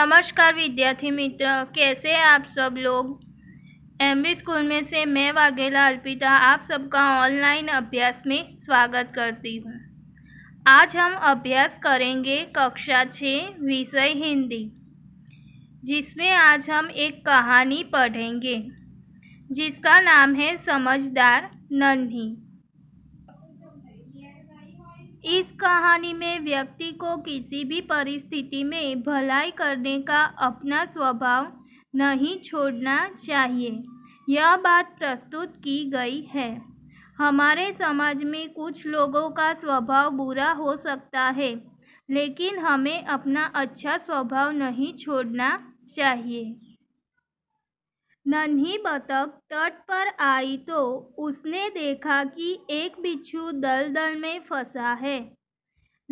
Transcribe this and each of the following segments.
नमस्कार विद्यार्थी मित्र कैसे आप सब लोग एम स्कूल में से मैं वाघेला अर्पिता आप सबका ऑनलाइन अभ्यास में स्वागत करती हूँ आज हम अभ्यास करेंगे कक्षा छः विषय हिंदी जिसमें आज हम एक कहानी पढ़ेंगे जिसका नाम है समझदार नन्ही इस कहानी में व्यक्ति को किसी भी परिस्थिति में भलाई करने का अपना स्वभाव नहीं छोड़ना चाहिए यह बात प्रस्तुत की गई है हमारे समाज में कुछ लोगों का स्वभाव बुरा हो सकता है लेकिन हमें अपना अच्छा स्वभाव नहीं छोड़ना चाहिए नन्ही बतख तट पर आई तो उसने देखा कि एक बिच्छू दलदल में फंसा है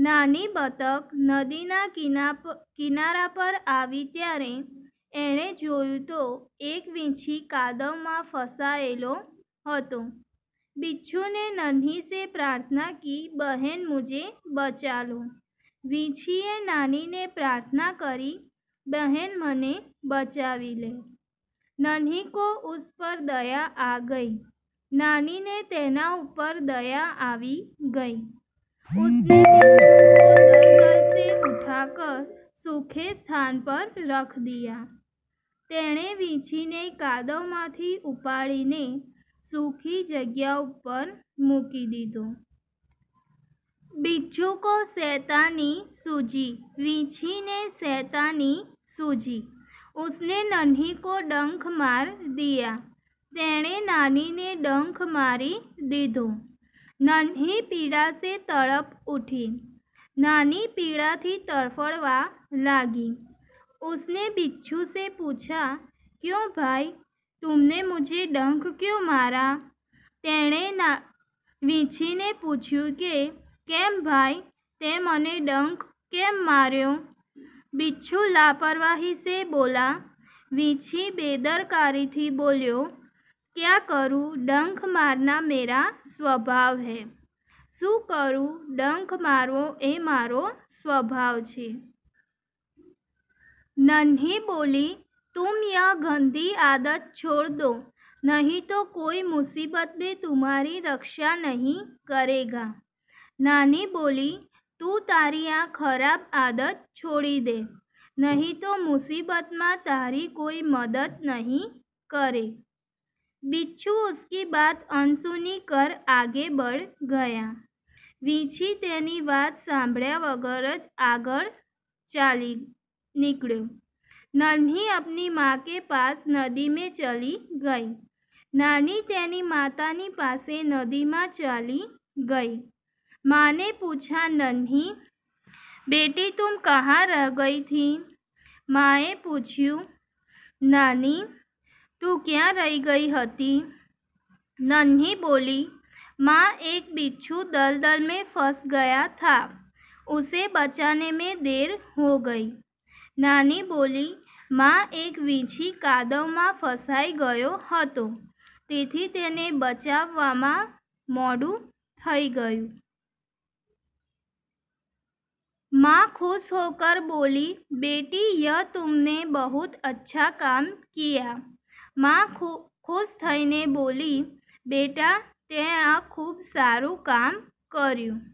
नानी बतख नदीना किनारा पर आई तेरे एने जुं तो एक विंछी कादव में फसायेलो बिच्छू ने नन्ही से प्रार्थना की बहन मुझे बचा लो विंछीए नानी ने प्रार्थना करी बहन मने बचा ले નન્હી કો ઉસ પર દયા આ ગઈ નાનીને તેના ઉપર દયા આવી ગઈ उसने दलदल से उठाकर सूखे स्थान पर रख दिया તેણે વીંછીને કાદવમાંથી ઉપાડીને સૂકી જગ્યા ઉપર મૂકી દીધો બિચ્છુકો શેતાની સૂજી વીંછીને શેતાની સૂજી उसने नन्ही को डंख मार दिया तेने नानी ने डंख मारी दीधो नन्ही पीड़ा से तड़प उठी नानी पीड़ा थी तड़फड़वा लगी उसने बिच्छू से पूछा क्यों भाई तुमने मुझे डंख क्यों मारा तेने ना विछी ने पूछू के केम भाई ते मने डंख केम मारियों बिच्छू लापरवाही से बोला वीछी बेदरकारी थी बोलियो क्या करूँ डंख मारना मेरा स्वभाव है शू करूँ डंख मारो ए मारो स्वभाव है नन्ही बोली तुम यह गंदी आदत छोड़ दो नहीं तो कोई मुसीबत में तुम्हारी रक्षा नहीं करेगा नानी बोली तू तारी आ खराब आदत छोड़ी दे नहीं तो मुसीबत में तारी कोई मदद नहीं करे बिच्छू उसकी बात अनसुनी कर आगे बढ़ गया वीछी तेनी बात सांभ्या वगर ज आग चाली निकलो नन्ही अपनी माँ के पास नदी में चली गई नानी तेनी माता नी पासे नदी में चली गई माँ ने पूछा नन्ही बेटी तुम कहाँ रह गई थी माए पूछू नानी तू क्या रह गई थी नन्ही बोली माँ एक बिच्छू दलदल में फंस गया था उसे बचाने में देर हो गई बोली माँ एक वीछी कादव में फसाई गयो हतो तेथी तेने बचाव मोडू थई गयू माँ खुश होकर बोली बेटी यह तुमने बहुत अच्छा काम किया माँ खुश थी ने बोली बेटा ते आ खूब सारू काम करू